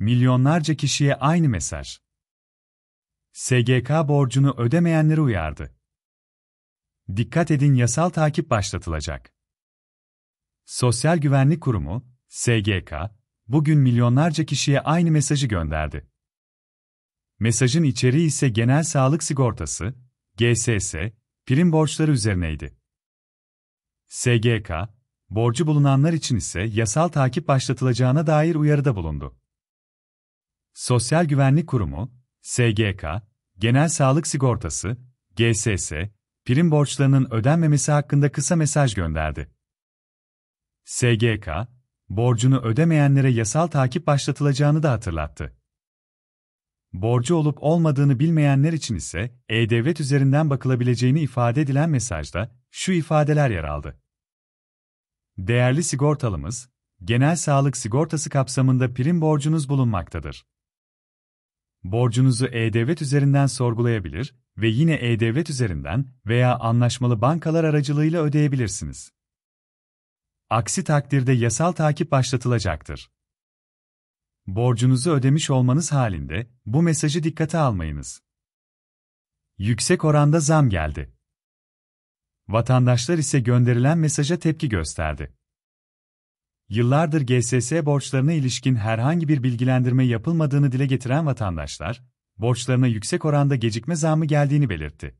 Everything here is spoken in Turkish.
milyonlarca kişiye aynı mesaj. SGK borcunu ödemeyenleri uyardı. Dikkat edin yasal takip başlatılacak. Sosyal Güvenlik Kurumu, SGK, bugün milyonlarca kişiye aynı mesajı gönderdi. Mesajın içeriği ise genel sağlık sigortası, GSS, prim borçları üzerineydi. SGK, borcu bulunanlar için ise yasal takip başlatılacağına dair uyarıda bulundu. Sosyal Güvenlik Kurumu, SGK, Genel Sağlık Sigortası, GSS, prim borçlarının ödenmemesi hakkında kısa mesaj gönderdi. SGK, borcunu ödemeyenlere yasal takip başlatılacağını da hatırlattı. Borcu olup olmadığını bilmeyenler için ise e-devlet üzerinden bakılabileceğini ifade edilen mesajda şu ifadeler yer aldı. Değerli sigortalımız, genel sağlık sigortası kapsamında prim borcunuz bulunmaktadır borcunuzu E-Devlet üzerinden sorgulayabilir ve yine E-Devlet üzerinden veya anlaşmalı bankalar aracılığıyla ödeyebilirsiniz. Aksi takdirde yasal takip başlatılacaktır. Borcunuzu ödemiş olmanız halinde bu mesajı dikkate almayınız. Yüksek oranda zam geldi. Vatandaşlar ise gönderilen mesaja tepki gösterdi. Yıllardır GSS borçlarına ilişkin herhangi bir bilgilendirme yapılmadığını dile getiren vatandaşlar, borçlarına yüksek oranda gecikme zammı geldiğini belirtti.